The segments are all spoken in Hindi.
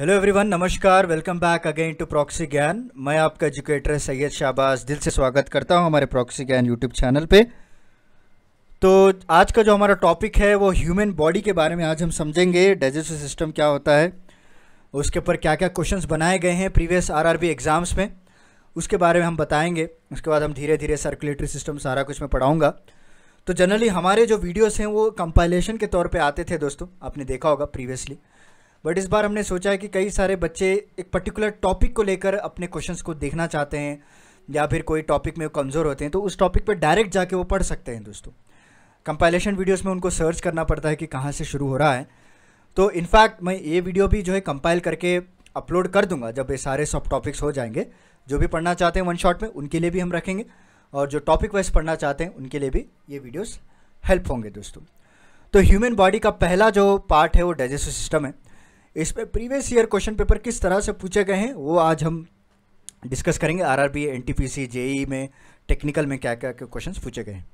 हेलो एवरीवन नमस्कार welcome back again to proxy Gyan मैं आपका एजुकेटर सैयद शाहबाज दिल से स्वागत करता हूं हमारे प्रॉक्सी ज्ञान यूट्यूब चैनल पे तो आज का जो हमारा टॉपिक है वो ह्यूमन बॉडी के बारे में आज हम समझेंगे डाइजेस्टिव सिस्टम क्या होता है उसके ऊपर क्या क्या क्वेश्चन बनाए गए हैं प्रीवियस आर एग्ज़ाम्स में उसके बारे में हम बताएंगे उसके बाद हम धीरे धीरे सर्कुलेटरी सिस्टम सारा कुछ मैं पढ़ाऊँगा तो जनरली हमारे जो वीडियोज़ हैं वो कंपाइलेशन के तौर पर आते थे दोस्तों आपने देखा होगा प्रीवियसली बट इस बार हमने सोचा है कि कई सारे बच्चे एक पर्टिकुलर टॉपिक को लेकर अपने क्वेश्चंस को देखना चाहते हैं या फिर कोई टॉपिक में कमज़ोर होते हैं तो उस टॉपिक पर डायरेक्ट जाके वो पढ़ सकते हैं दोस्तों कंपाइलेशन वीडियोस में उनको सर्च करना पड़ता है कि कहाँ से शुरू हो रहा है तो इनफैक्ट मैं ये वीडियो भी जो है कंपाइल करके अपलोड कर दूंगा जब ये सारे सब टॉपिक्स हो जाएंगे जो भी पढ़ना चाहते हैं वन शॉट में उनके लिए भी हम रखेंगे और जो टॉपिक वाइज पढ़ना चाहते हैं उनके लिए भी ये वीडियोस हेल्प होंगे दोस्तों तो ह्यूमन बॉडी का पहला जो पार्ट है वो डाइजेस्टिव सिस्टम है इसमें प्रीवियस ईयर क्वेश्चन पेपर किस तरह से पूछे गए हैं वो आज हम डिस्कस करेंगे R R B N T P C JE में टेक्निकल में क्या क्या क्वेश्चन पूछे गए हैं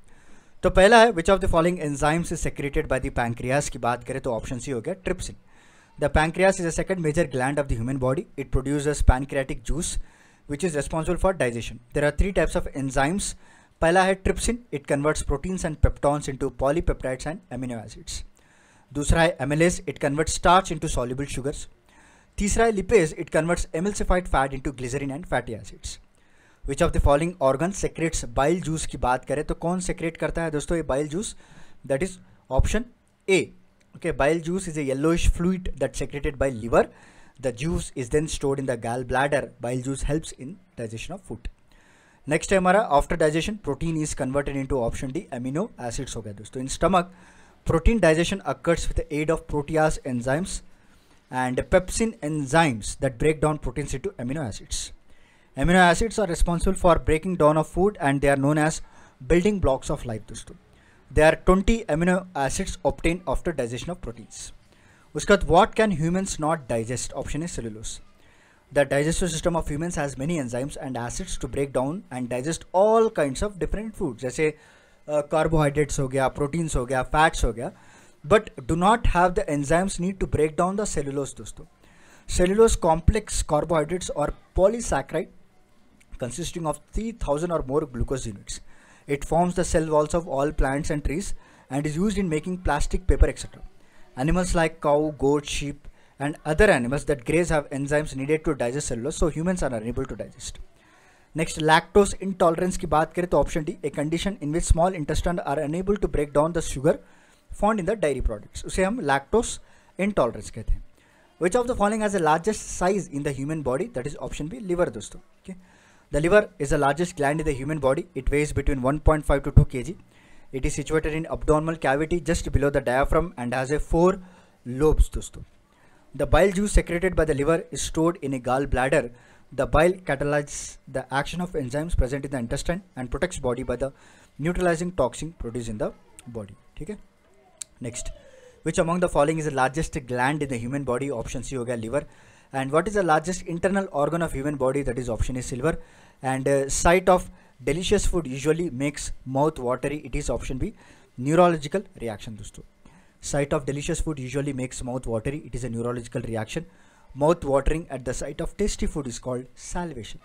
तो पहला है which of the following enzymes is secreted by the pancreas की बात करें तो ऑप्शन सी हो गया trypsin the pancreas is a second major gland of the human body it produce pancreatic juice which is responsible for digestion there are three types of enzymes पहला है trypsin it converts proteins and peptones into polypeptides and amino acids दूसरा है amylase it convert starch into soluble sugars तीसरा है lipase it converts emulsified fat into glycerin and fatty acids which of the following organ secretes bile juice की बात करें तो कौन सेक्रेट करता है दोस्तों ये bile juice that is option A okay bile juice is a yellowish yellowish that secreted by liver the juice is then stored in the gall bladder bile juice helps in digestion of food next है हमारा after digestion protein is converted into option D amino acids हो गया दोस्तों in stomach Protein digestion occurs with the aid of protease enzymes and pepsin enzymes that break down proteins into amino acids. Amino acids are responsible for breaking down of food and they are known as building blocks of life. There are 20 amino acids obtained after digestion of proteins. what can humans not digest? Option is cellulose. The digestive system of humans has many enzymes and acids to break down and digest all kinds of different foods. Different food जैसे कार्बोहाइड्रेट्स हो गया प्रोटीन्स हो गया फैट्स हो गया but do not have the enzymes need to break down the cellulose दोस्तों सेलुलोज कॉम्प्लेक्स कार्बोहाइड्रेट्स और polysaccharide consisting of 3000 or more glucose units. It forms the cell walls of all plants and trees and is used in making plastic, paper, etc. Animals like cow, goat, sheep, and other animals that graze have enzymes needed to digest cellulose, so humans are unable to digest. Next lactose tolerance की बात करें तो option D a condition in which small intestine are unable to break down the sugar found in the dairy products उसे हम लैक्टोस इंटॉलरेंस कहते हैं which of the following as a largest size in the human body that is option B liver दोस्तों okay the liver is the largest gland in the human body it weighs between one point five to two K G it is situated in abdominal cavity just below the diaphragm and has a four lobes दोस्तों. Bile juice secreted by the liver is stored in a gall bladder The bile catalyzes the action of enzymes present in the intestine and protects body by the neutralizing toxin produced in the body. Okay? Next, which among the following is the largest gland in the human body? Option C yoga liver. And what is the largest internal organ of human body? That is option is silver. And uh, site of delicious food usually makes mouth watery. It is option B. Neurological reaction. Dosto. Site of delicious food usually makes mouth watery. It is a neurological reaction mouth watering at the sight of tasty food is called salivation.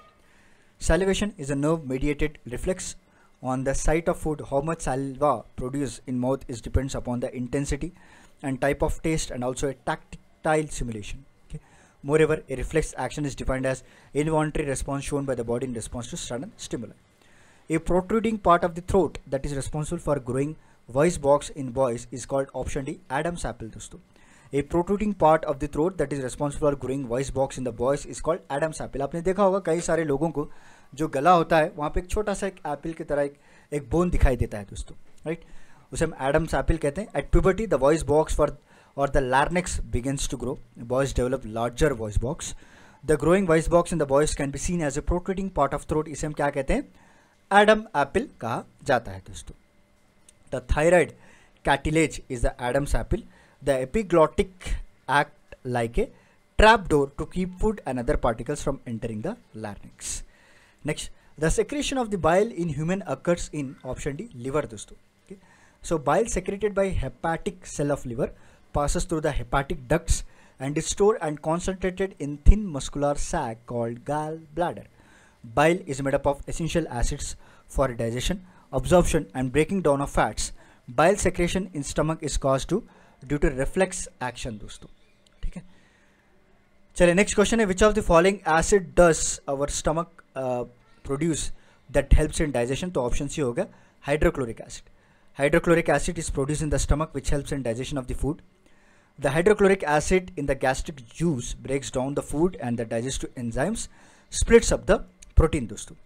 Salivation is a nerve mediated reflex on the sight of food. How much saliva produced in mouth is depends upon the intensity and type of taste and also a tactile simulation. Okay. Moreover, a reflex action is defined as involuntary response shown by the body in response to sudden stimuli. A protruding part of the throat that is responsible for growing voice box in boys is called option D Adam's apple. Dosto. A protruding part of the throat that is responsible for growing voice box in the voice is called Adam's apple. आपने देखा होगा कई सारे लोगों को जो गला होता है वहाँ पे एक छोटा सा एक एप्पल की तरह एक एक बोन दिखाई देता है दोस्तों राइट उसे हम एडम्स एप्पल कहते हैं at puberty the voice box for or the larynx begins to grow boys develop larger voice box the growing voice box in the voice can be seen as a protruding part of throat इसे हम क्या कहते हैं एडम एप्पल कहा जाता है दोस्तों the thyroid cartilage is the Adam's apple the epiglottic act like a trapdoor to keep food and other particles from entering the larynx. Next, the secretion of the bile in human occurs in option D, liver. Dosto. Okay. So, bile secreted by hepatic cell of liver passes through the hepatic ducts and is stored and concentrated in thin muscular sac called gallbladder. Bile is made up of essential acids for digestion, absorption and breaking down of fats. Bile secretion in stomach is caused to due to reflex action दोस्तों ठीक है चलिए नेक्स्ट क्वेश्चन है which of the following acid does our stomach produce that helps in digestion तो ऑप्शन सी होगा hydrochloric acid hydrochloric acid is produce in the stomach which helps in digestion of the food the hydrochloric acid in the gastric juice breaks down the food and the digestive enzymes splits off the protein दोस्तों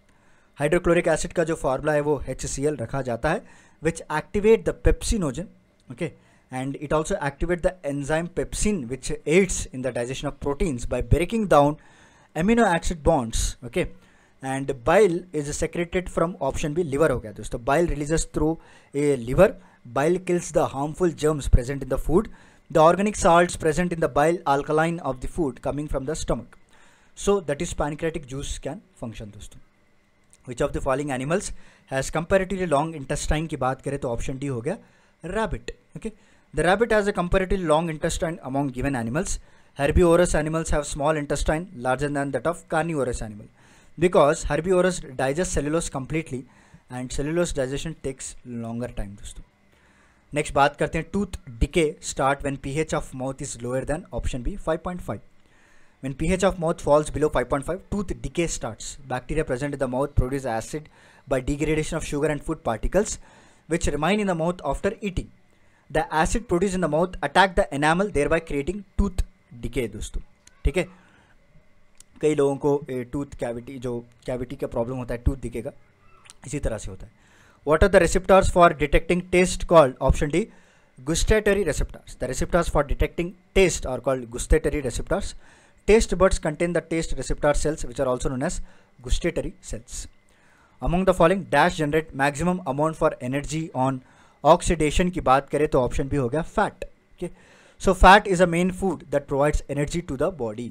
हाइड्रोक्लोरिक एसिड का जो फॉर्मूला है वो एच रखा जाता है which activate the pepsinogen okay okay? and it also activates the enzyme pepsin which aids in the digestion of proteins by breaking down amino acid bonds okay and bile is secreted from option b liver okay. So bile releases through a liver bile kills the harmful germs present in the food the organic salts present in the bile alkaline of the food coming from the stomach so that is pancreatic juice can function dosto which of the following animals has comparatively long intestine ki baat kare to option d ho gaya rabbit okay the rabbit has a comparatively long intestine among given animals. Herbivorous animals have small intestine larger than that of carnivorous animal because herbivorous digest cellulose completely and cellulose digestion takes longer time दोस्तों Next, बात karte hain tooth decay start when pH of mouth is lower than option B 5.5 when pH of mouth falls below 5.5, tooth decay starts. Bacteria present in the mouth produce acid by degradation of sugar and food particles, which remain in the mouth after eating. The acid produce in the mouth attack the enamel thereby creating tooth decay दोस्तों ठीक है कई लोगों को टूथ कैविटी जो कैविटी का प्रॉब्लम होता है टूथ दिखेगा इसी तरह से होता है what are the receptors for detecting taste called option D gustatory receptors the receptors for detecting taste are called gustatory receptors taste buds contain the taste receptor cells which are also known as gustatory cells among the following dash generate maximum amount for energy on oxidation की बात करें तो ऑप्शन भी हो गया fat okay so fat is a main food that provides energy to the body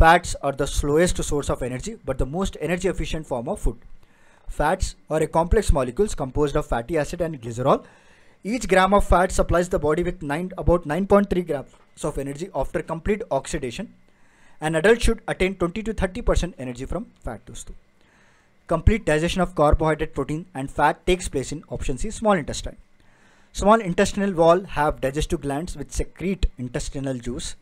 fats are the slowest source of energy but the most energy efficient form of food fats are a complex molecules compose of fatty acid and glycerol each gram of fat supplies the body with nine about nine point three gram of energy after complete oxidation and adult should attend twenty to thirty percent energy from fat दोस्तों complete digestion of carbohydrate protein and fat takes place in option C small intestine Small intestinal wall have digestive glands which secrete intestinal juice.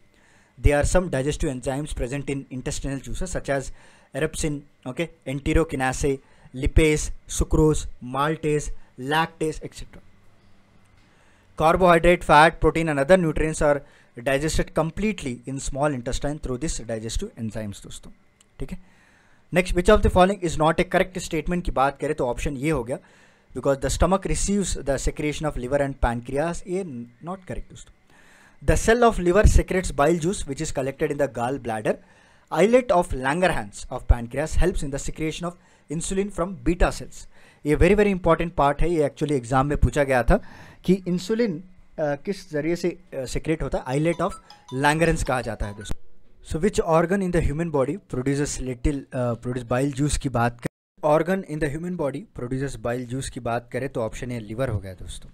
There are some digestive enzymes present in intestinal juices such as erepsin, okay, enterokinase, lipase, sucrose, maltase, lactase, etc. Carbohydrate, fat, protein and other nutrients are digested completely in small intestine through this digestive enzymes dosto. ठीक है next which of the following is not a correct statement की बात करें तो ऑप्शन ये हो गया because the stomach receives the secretion of liver and pancreas. A not correct. Dosto. The cell of liver secretes bile juice which is collected in the gall bladder. Islet of Langerhans of pancreas helps in the secretion of insulin from beta cells. ये वेरी वेरी इंपॉर्टेंट पार्ट है ये एक्चुअली एग्जाम में पूछा गया था कि इंसुलिन किस जरिए से सिक्रेट होता है आईलेट ऑफ लैंगरेंस कहा जाता है दोस्तों so which organ in the human body produce little produce bile juice की बात organ in the human body producers bile juice की बात करें तो ऑप्शन ए लिवर हो गया दोस्तों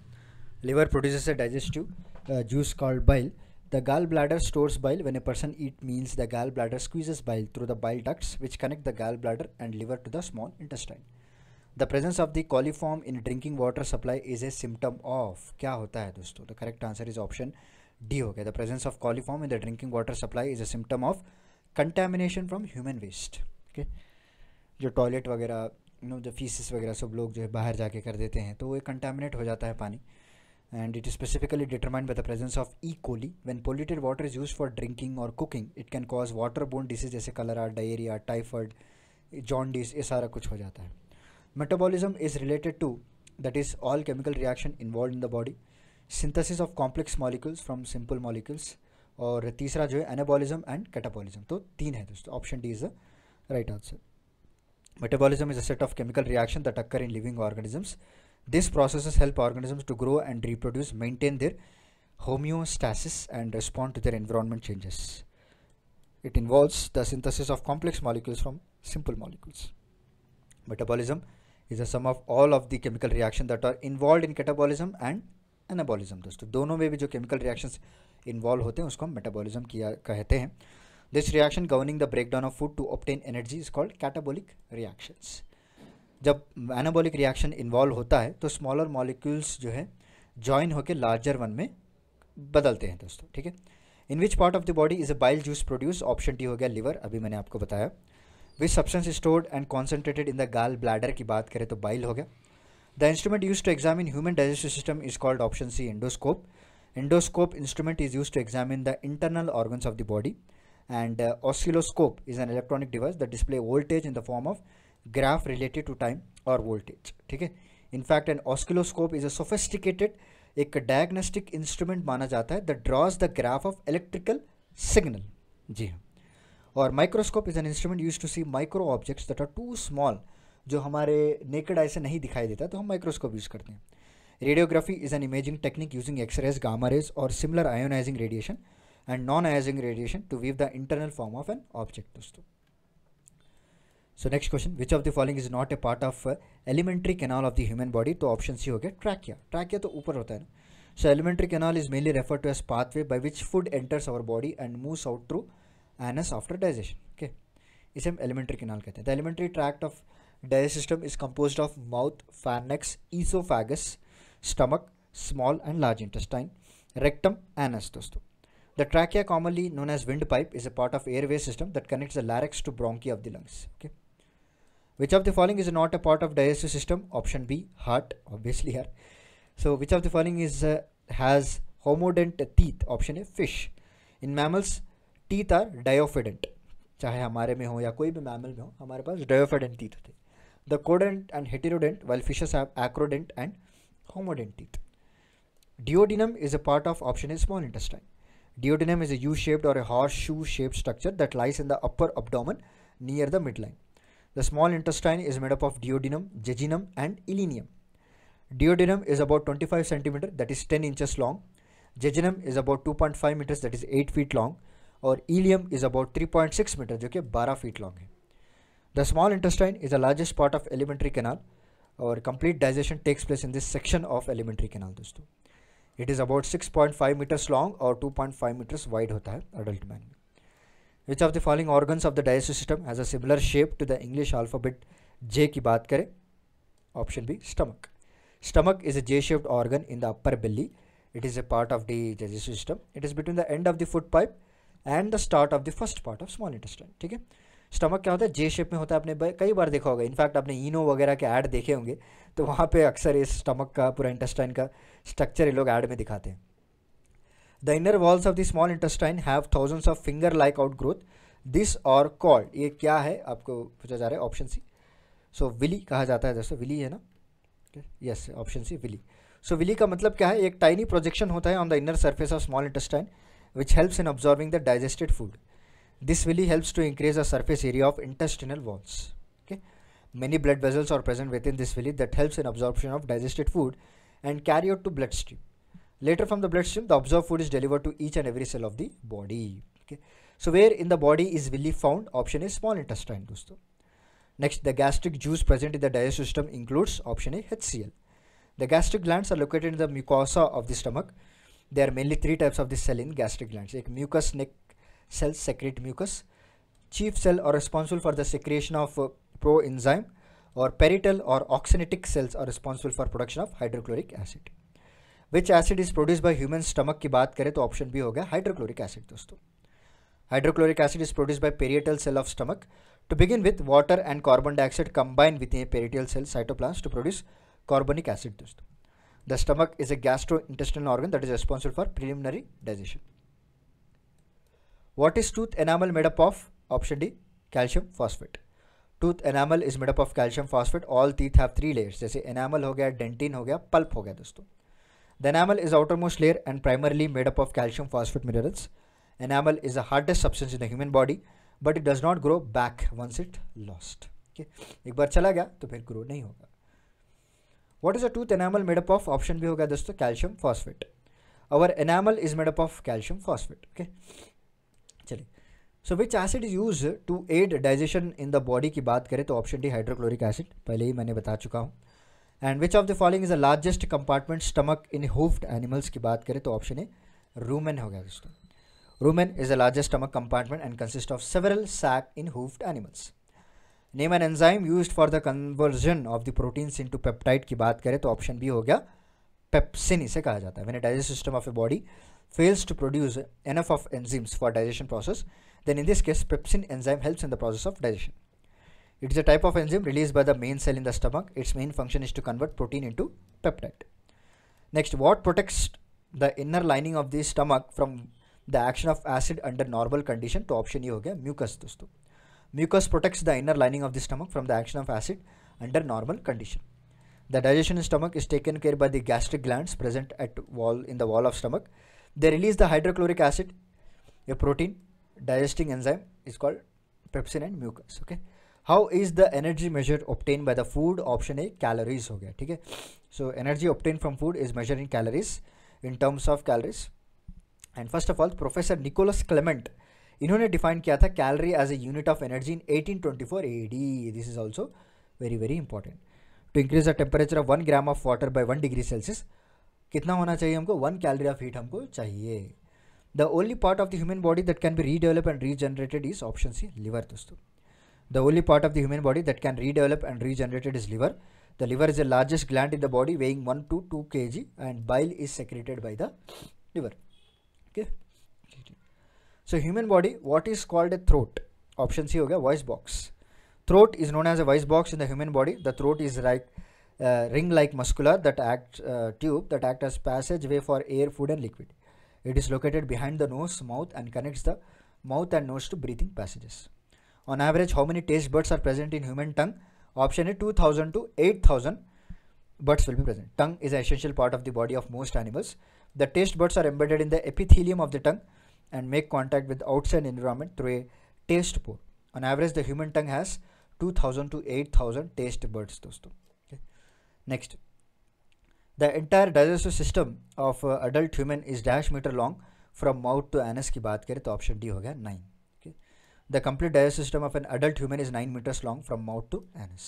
liver producers a digestive juice called bile the gall bladder stores bile when a person eat means the gall bladder squeezes bile through the bile ducts which connect the gall bladder and liver to the small intestine the presence of the coliform in drinking water supply is a symptom of क्या होता है दोस्तों the correct answer is option D हो गया the presence of coliform in the drinking water supply is a symptom of contamination from human waste okay जो टॉयलेट वगैरह नो जो फीसिस वगैरह सब लोग जो है बाहर जाके कर देते हैं तो वो कंटामिनेट हो जाता है पानी and it is specifically determined by the presence of E coli when polluted water is use for drinking or cooking it can cause waterborne disease जैसे कलरा डायरिया टाइफॉइड जॉन्डिस ये सारा कुछ हो जाता है metabolism is related to that is all chemical reaction involve in the body synthesis of complex molecules from simple molecules और तीसरा जो है एनाबॉलिज्म एंड कैटाबोलिज्म तो तीन है दोस्तों option D is the right answer Metabolism is a set of chemical reactions that occur in living organisms. These processes help organisms to grow and reproduce, maintain their homeostasis and respond to their environment changes. It involves the synthesis of complex molecules from simple molecules. Metabolism is the sum of all of the chemical reactions that are involved in catabolism and anabolism. दोस्तों दोनों में भी जो केमिकल रिएक्शंस इन्वॉल्व होते हैं उसको हम कहते हैं This reaction governing the breakdown of food to obtain energy is called catabolic reactions. जब एनाबोलिक रिएक्शन इन्वॉल्व होता है तो स्मॉलर मॉलिक्यूल्स जो है ज्वाइन होकर लार्जर वन में बदलते हैं दोस्तों ठीक है in which part of the body is a bile juice produce option D हो गया लिवर अभी मैंने आपको बताया which substance stored and concentrated in the gall bladder की बात करें तो बाइल हो गया the instrument use to examine human digestive system is called option C endoscope endoscope instrument is use to examine the internal organs of the body and uh, oscilloscope is an electronic device that display voltage in the form of graph related to time or voltage ठीक है in fact an oscilloscope is a sophisticated एक डायग्नोस्टिक इंस्ट्रूमेंट माना जाता है the draws the graph of electrical signal जी हाँ और microscope is an instrument use to see micro objects that are too small जो हमारे नेकड आई से नहीं दिखाई देता तो हम माइक्रोस्कोप यूज़ करते हैं radiography is an imaging technique using X rays gamma rays और similar ionising radiation and non-ionizing radiation to weave the internal form of an object. So next question, which of the following is not a part of uh, elementary canal of the human body? So, option C हो गया trachea. Trachea तो upper. So elementary canal is mainly referred to as pathway by which food enters our body and moves out through anus after digestion. Okay, This is elementary canal The elementary tract of digestive system is composed of mouth, pharynx, esophagus, stomach, small and large intestine, rectum, anus दोस्तों. The trachea, commonly known as windpipe, is a part of airway system that connects the larynx to bronchi of the lungs. Okay. Which of the following is not a part of digestive system? Option B, heart, obviously here. So which of the following is uh, has homodent teeth? Option A, fish. In mammals, teeth are diophident. चाहे हमारे में हो या कोई भी mammal में हो हमारे पास डायोफेडेंट teeth होते The कोडेंट and heterodont while fishes have acrodont and homodent teeth. Duodenum is a part of option A, small intestine. Duodenum is a U-shaped or a horseshoe-shaped structure that lies in the upper abdomen near the midline. The small intestine is made up of duodenum, jejunum and ileum. Duodenum is about 25 centimeter, that is 10 inches long. Jejunum is about 2.5 meters that is 8 feet long or ileum is about 3.6 meters, जो कि 12 feet long. The small intestine is the largest part of alimentary canal, और complete digestion takes place in this section of alimentary canal, दोस्तों it is about 6.5 metres long और 2.5 मीटर्स वाइड होता है अडल्ट मैन में which of the following organs of the digestive system has a similar shape to the English alphabet J की बात करें option B stomach stomach is a J shaped organ in the upper belly it is a part of the digestive system it is between the end of the food pipe and the start of the first part of small intestine ठीक है स्टमक क्या होता है जे शेप में होता है आपने कई बार देखा होगा इनफैक्ट आपने इनो वगैरह के ऐड देखे होंगे तो वहाँ पे अक्सर इस स्टमक का पूरा इंटेस्टाइन का स्ट्रक्चर ये लोग ऐड में दिखाते हैं the inner walls of the small intestine have thousands of finger like outgrowth this are called ये क्या है आपको पूछा जा रहा है ऑप्शन सी सो विली कहा जाता है दोस्तों विली है ना yes option C villi so villi का मतलब क्या है एक टाइनी प्रोजेक्शन होता है on the inner surface of small intestine which helps in absorbing the digested food This villi helps to increase the surface area of intestinal walls. Okay? Many blood vessels are present within this villi that helps in absorption of digested food and carry out to bloodstream. Later from the bloodstream, the absorbed food is delivered to each and every cell of the body. Okay? So where in the body is villi found? Option is small intestine. Dosto. Next, the gastric juice present in the digestive system includes option A HCl. The gastric glands are located in the mucosa of the stomach. There are mainly three types of the cell in gastric glands. Like mucus neck cells secrete mucus. Chief cell are responsible for the secretion of uh, proenzyme or parietal or oxynetic cells are responsible for production of hydrochloric acid. Which acid is produce by human stomach की बात करें तो ऑप्शन बी हो गया हाइड्रोक्लोरिक एसिड दोस्तों hydrochloric acid is produce by parietal cell of stomach to begin with water and carbon dioxide combine with a parietal cell cytoplast to produce carbonic acid दोस्तों the stomach is a gastrointestinal organ that is responsible for preliminary digestion what is tooth enamel made up of option D calcium phosphate tooth enamel is made up of calcium phosphate all teeth have three layers जैसे एनामल हो गया डेंटिन हो गया पल्प हो गया दोस्तों the enamel is outermost layer and primarily made up of calcium phosphate minerals enamel is the hardest substance in the human body but it does not grow back once it lost ठीक है एक बार चला गया तो फिर ग्रो नहीं होगा what is a tooth enamel made up of option B होगा दोस्तों calcium phosphate our enamel is made up of calcium phosphate okay so which acid is use to aid digestion in the body की बात करें तो ऑप्शन डी हाइड्रोक्लोरिक एसिड पहले ही मैंने बता चुका हूँ and which of the following is the largest compartment stomach in hoofed animals की बात करें तो ऑप्शन ए रूमेन हो गया दोस्तों rumen is the largest stomach compartment and consist of several sac in hoofed animals name an enzyme use for the conversion of the proteins to peptide की बात करें तो ऑप्शन बी हो गया पेप्सिन इसे कहा जाता है मैंने digest system of a body fails to produce enough of enzymes for digestion process then in this case pepsin enzyme helps in the process of digestion. It is a type of enzyme released by the main cell in the stomach. Its main function is to convert protein into peptide. Next, what protects the inner lining of the stomach from the action of acid under normal condition? To option E, हो गया mucus दोस्तों. Mucus protects the inner lining of the stomach from the action of acid under normal condition. The digestion in stomach is taken care by the gastric glands present at wall in the wall of stomach. They release the hydrochloric acid, a protein digesting enzyme is called pepsin and mucus okay how is the energy measure obtained by the food option a calories हो गया ठीक है so energy obtained from food is measure in calories in terms of calories and first of all professor Nicolas Clement इन्होंने डिफाइन किया था calorie as a unit of energy in 1824 AD this is also very very important to increase the temperature of one gram of water by one degree Celsius कितना होना चाहिए हमको वन कैलरी ऑफ हीट हमको चाहिए the only part of the human body that can be redeveloped and regenerated is option C liver dosto. The only part of the human body that can redevelop and regenerated is liver. The liver is the largest gland in the body weighing 1 to 2 kg and bile is secreted by the liver. Okay. So human body what is called a throat? Option C hoga voice box. Throat is known as a voice box in the human body. The throat is like uh, ring like muscular that act uh, tube that act as passageway for air, food and liquid. It is located behind the nose, mouth and connects the mouth and nose to breathing passages. On average, how many taste buds are present in human tongue? Option A 2000 to 8000 buds will be present. Tongue is an essential part of the body of most animals. The taste buds are embedded in the epithelium of the tongue and make contact with outside environment through a taste pore. On average, the human tongue has 2000 to 8000 taste buds. दोस्तों, okay. Next, the entire digestive system of uh, adult human is dash meter long from mouth to anus की बात करें तो option D हो गया nine the complete digest system of an adult human is nine metres long from mouth to anus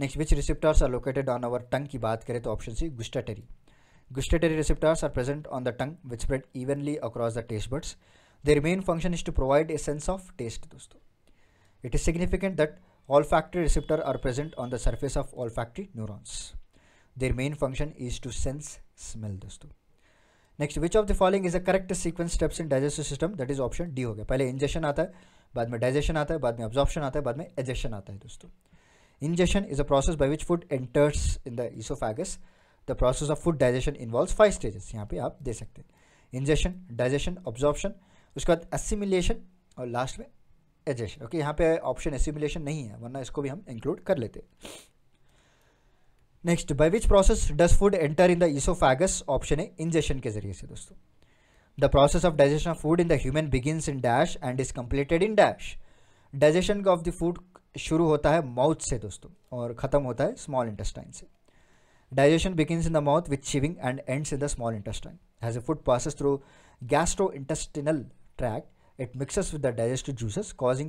next which receptors are located on our की बात करें तो option C gustatory Gustatory receptors are present on the tongue which spread evenly across the taste buds. Their main function is to provide a sense of taste. दोस्तों. It is significant that olfactory receptors are present on the surface of olfactory neurons. There main function is to sense smell दोस्तों next which of the following is a correct sequence steps in digestive system that is option D हो गया पहले इंजेशन आता है बाद में डाइजेशन आता है बाद में ऑब्जॉर्प्शन आता है बाद में एजेशन आता है दोस्तों ingestion is a process by which food enters in the esophagus the process of food digestion involves five stages यहाँ पे आप दे सकते हैं ingestion digestion absorption उसके बाद assimilation और लास्ट में एजेशन ओके okay, यहाँ पे ऑप्शन एसिमुलेशन नहीं है वरना इसको भी हम इंक्लूड कर लेते हैं next by which process does food enter in the oesophagus option है इंजेशन के जरिए से दोस्तों the process of digestion of food in the human begins in dash and is completed in dash digestion of the food शुरू होता है माउथ से दोस्तों और ख़त्म होता है स्मॉल इंटेस्टाइन से digestion begins in the mouth with chewing and ends in the small intestine as a food passes through gastrointestinal tract it mixes with the digestive juices causing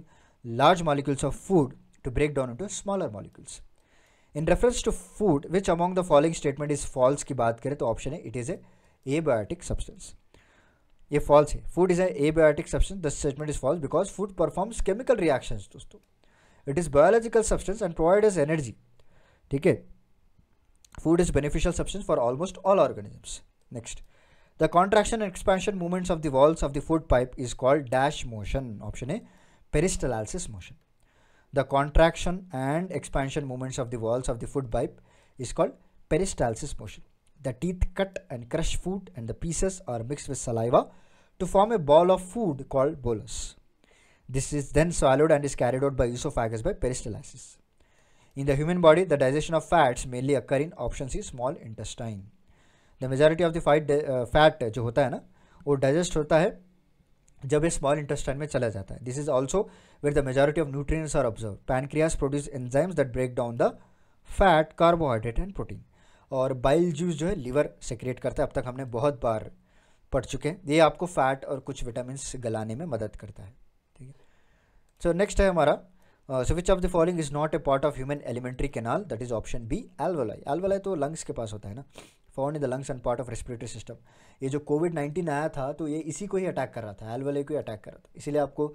large molecules of food to break down into smaller molecules in reference to food which among the following statement is false की बात करें तो ऑप्शन है it is a abiotic substance ये फॉल्स है food is a abiotic substance the statement is false because food performs chemical reaction दोस्तों it is biological substance and provide as energy ठीक है food is beneficial substance for almost all organisms next the contraction and expansion movements of the walls of the food pipe is called dash motion option है peristalsis motion the contraction and expansion movements of the walls of the food pipe is called peristalsis motion. The teeth cut and crush food and the pieces are mixed with saliva to form a ball of food called bolus. This is then swallowed and is carried out by esophagus by peristalsis. In the human body, the digestion of fats mainly occur in option C small intestine. The majority of the uh, fat, uh, fat जो होता है ना वो digest होता है जब ये स्मॉल इंटेस्टाइन में चला जाता है this is also where the majority of nutrients are absorb pancreas produce enzymes that break down the fat carbohydrate and protein और बाइल जूस जो है लीवर सेक्रिएट करता है अब तक हमने बहुत बार पढ़ चुके हैं ये आपको फैट और कुछ विटामिन गलाने में मदद करता है ठीक है सो नेक्स्ट है हमारा so which of the following is not a part of human alimentary canal that is option B alveoli alveoli तो लंग्स के पास होता है ना found in the lungs and part of respiratory system ये जो कोविड नाइन्टीन आया था तो ये इसी को ही अटैक कर रहा था एलवेले को ही अटैक कर रहा था इसीलिए आपको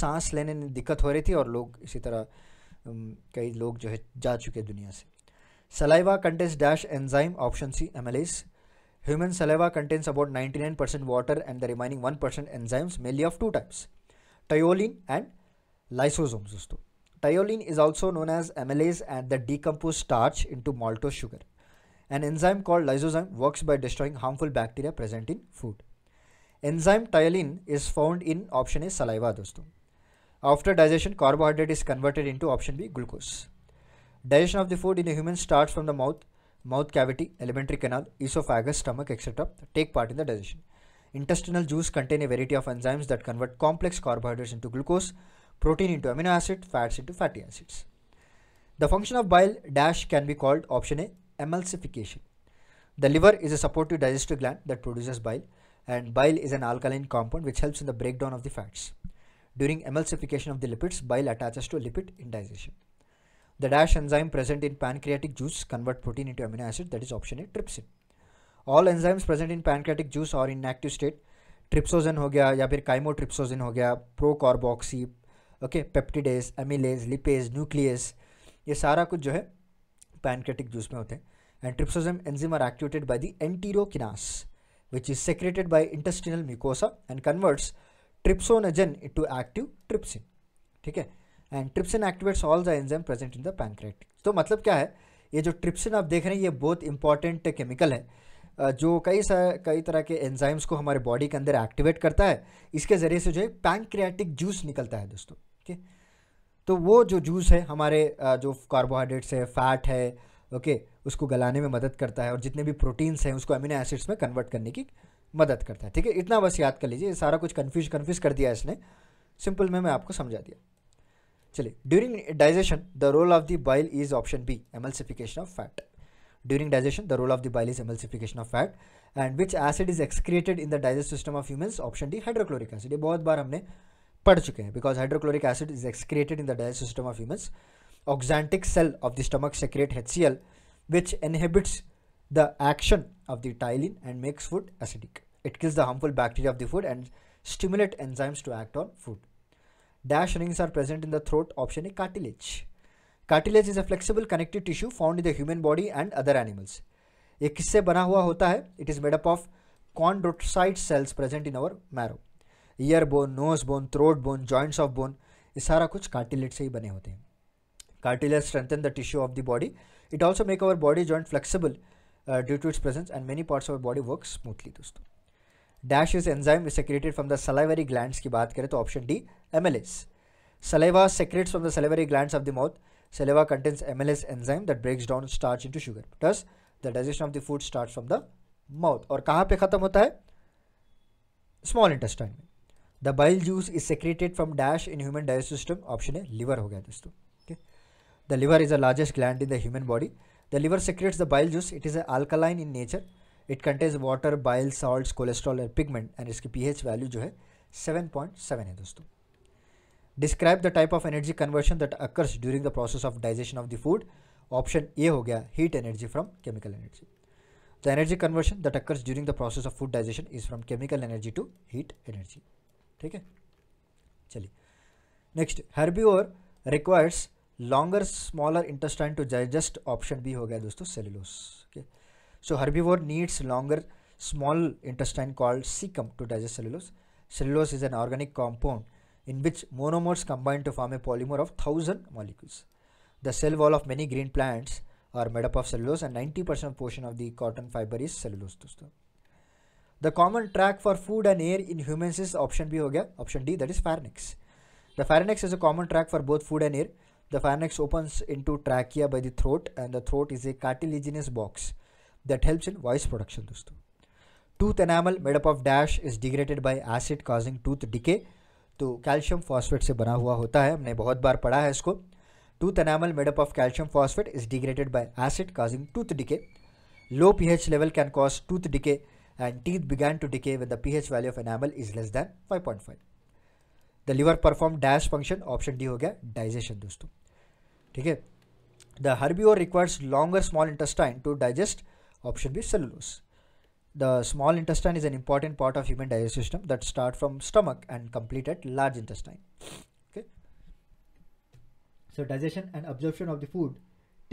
सांस लेने में दिक्कत हो रही थी और लोग इसी तरह कई लोग जो है जा चुके दुनिया से saliva contains dash enzyme option C amylase human saliva contains about ninety nine percent water and the remaining one percent enzymes mainly of two types ptyalin and lysosomes दोस्तों ptyalin is also known as amylase and the decompose starch into malto sugar An enzyme called lysozyme works by destroying harmful bacteria present in food. Enzyme tyalin is found in option A saliva दोस्तों. After digestion, carbohydrate is converted into option B glucose. Digestion of the food in a human starts from the mouth, mouth cavity, alimentary canal, esophagus, stomach, etc. Take part in the digestion. Intestinal juice contain a variety of enzymes that convert complex carbohydrates into glucose, protein into amino acid, fats into fatty acids. The function of bile dash can be called option A emulsification. The liver is a supportive digestive gland that produces bile and bile is an alkaline compound which helps in the breakdown of the fats. During emulsification of the lipids, bile attaches to lipid in digestion. The dash enzyme present in pancreatic juice convert protein into amino acid that is option A trypsin. All enzymes present in pancreatic juice are in active state. Trypsinogen हो गया या फिर काइमोट्रिप्सोजन हो गया pro carboxy okay peptidase amylase lipase nucleus ये सारा कुछ जो है पैनक्रेटिक जूस में होते हैं and trypsosome enzyme are activated by the enterokinase, which is secreted by intestinal mucosa and converts trypsinogen into active trypsin. ठीक है And trypsin activates all the enzyme present in the pancreatic. तो मतलब क्या है ये जो trypsin आप देख रहे हैं ये बहुत important chemical है जो कई सा कई तरह के एंजाइम्स को हमारे बॉडी के अंदर एक्टिवेट करता है इसके ज़रिए से जो है पैंक्रियाटिक जूस निकलता है दोस्तों ठीक है तो वो जो जूस है हमारे जो कार्बोहाइड्रेट्स है फैट है ओके उसको गलाने में मदद करता है और जितने भी प्रोटीन्स हैं उसको अमीनो एसिड्स में कन्वर्ट करने की मदद करता है ठीक है इतना बस याद कर लीजिए ये सारा कुछ कन्फ्यूज कन्फ्यूज कर दिया इसने सिंपल में मैं आपको समझा दिया चलिए during digestion the role of the bile is option B emulsification of fat during digestion the role of the bile is emulsification of fat and which acid is excreted in the digest system of humans option D hydrochloric acid ये बहुत बार हमने पढ़ चुके हैं because hydrochloric acid is excreted in the digest system of humans oxantic cell of the stomach secrete HCl which inhibits the action of the tylin and makes food acidic. It kills the harmful bacteria of the food and stimulate enzymes to act on food. Dash rings are present in the throat option A cartilage. Cartilage is a flexible connective tissue found in the human body and other animals. It is made up of chondrocyte cells present in our marrow. Ear bone, nose bone, throat bone, joints of bone. is throat bone joints of bone ये Cartilage strengthen the tissue of the body. It also make our body joint flexible uh, due to its presence and many parts of our body work smoothly दोस्तों dash is enzyme secreted from the salivary gland की बात करें तो option D amylase saliva secretes from the salivary gland of the mouth saliva contains amylase enzyme that breaks down starch into sugar plus the digestion of the food start from the mouth और कहाँ पे ख़त्म होता है स्मॉल इंटेस्टाइन में the bile juice is secreted from dash in human digest system option है लिवर हो गया दोस्तों The liver is the largest gland in the human body. The liver secretes the bile juice. It is alkaline in nature. It contains water, bile, salts, cholesterol और पिगमेंट एंड इसकी pH वैल्यू जो है 7.7 है दोस्तों describe the type of energy conversion that occurs during the process of digestion of the food option A हो गया heat energy from chemical energy the energy conversion that occurs during the process of food digestion is from chemical energy to heat energy ठीक है चलिए next herbivore requires longer smaller intestine to digest option B हो गया दोस्तों cellulose okay so herbivore needs longer small intestine called caecum to digest cellulose cellulose is an organic compound in which monomers combined to form a polymer of thousand molecules the cell wall of many green plants are made up of cellulose and ninety percent portion of the cotton fibre is cellulose दोस्तों the common track for food and air in humans is option B हो गया option D that is pharynx the pharynx is a common track for both food and air The pharynx opens into trachea by the throat and the throat is a cartilaginous box that helps in voice production dosto tooth enamel made up of dash is degraded by acid causing tooth decay to calcium phosphate se bana hua hota hai humne bahut bar padha hai isko tooth enamel made up of calcium phosphate is degraded by acid causing tooth decay low pH level can cause tooth decay and teeth began to decay when the pH value of enamel is less than 5.5 the liver performed dash function option d ho gaya digestion doston ठीक the herbivore requires longer small intestine to digest option b cellulose the small intestine is an important part of human digestive system that start from stomach and complete at large intestine okay so digestion and absorption of the food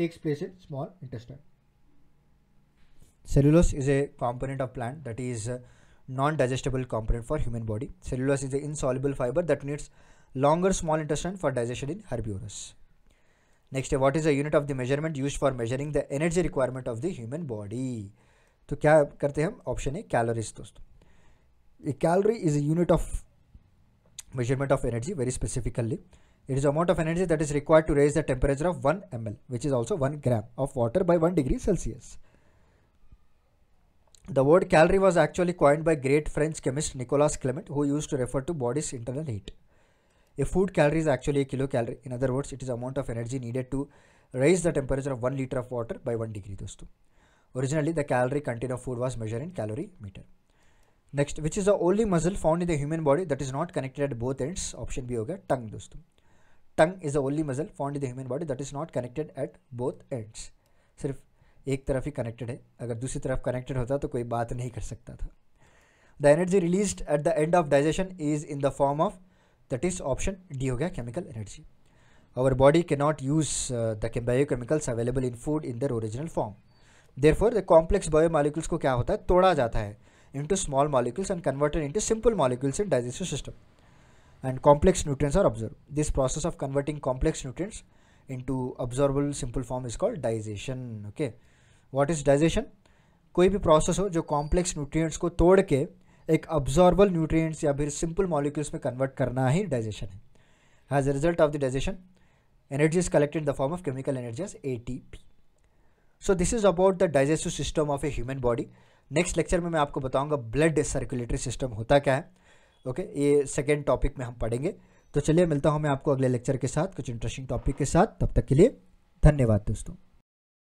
takes place in small intestine cellulose is a component of plant that is non-digestible component for human body cellulose is an insoluble fiber that needs longer small intestine for digestion in herbivores Next, what is what unit of the measurement used for measuring the energy requirement of the human body? Human body तो क्या करते हैं हम ऑप्शन है कैलोरीज दोस्तों calorie is a unit measurement of energy very specifically. It is the amount of energy that is required to raise the temperature of 1 ml, which is also 1 gram of water by 1 degree Celsius. The word calorie was actually coined by great French chemist Nicolas Clement, who used to refer to body's internal heat. A food calorie is actually a kilocalorie. In other words, it is amount of energy needed to raise the temperature of 1 liter of water by 1 degree. Dosto. Originally, the calorie content of food was measured in calorie meter. Next, which is the only muscle found in the human body that is not connected at both ends? Option B hoga, tongue dosto. Tongue is the only muscle found in the human body that is not connected at both ends. सिर्फ एक तरफ ही connected है अगर दूसरी तरफ connected होता तो कोई बात नहीं कर सकता था The energy released at the end of digestion is in the form of that is option D हो गया केमिकल एनर्जी आवर बॉडी के not use the biochemicals available in food in their original form therefore the complex biomolecules को क्या होता है तोड़ा जाता है into small molecules and converted into simple molecules in digestive system and complex nutrients are absorb this process of converting complex nutrients into absorbable simple form is called digestion okay what is digestion कोई भी प्रोसेस हो जो कॉम्प्लेक्स न्यूट्रियट्स को तोड़ के एक ऑब्जॉर्बल न्यूट्रिएंट्स या फिर सिंपल मॉलिक्यूल्स में कन्वर्ट करना ही डाइजेशन है has a result of the digestion energy is collected in the form of chemical energy as A T P so this is about the digestive system of a human body next lecture में मैं आपको बताऊंगा ब्लड सर्कुलेटरी सिस्टम होता क्या है ओके okay, ये सेकेंड टॉपिक में हम पढ़ेंगे तो चलिए मिलता हूँ मैं आपको अगले लेक्चर के साथ कुछ इंटरेस्टिंग टॉपिक के साथ तब तक के लिए धन्यवाद दोस्तों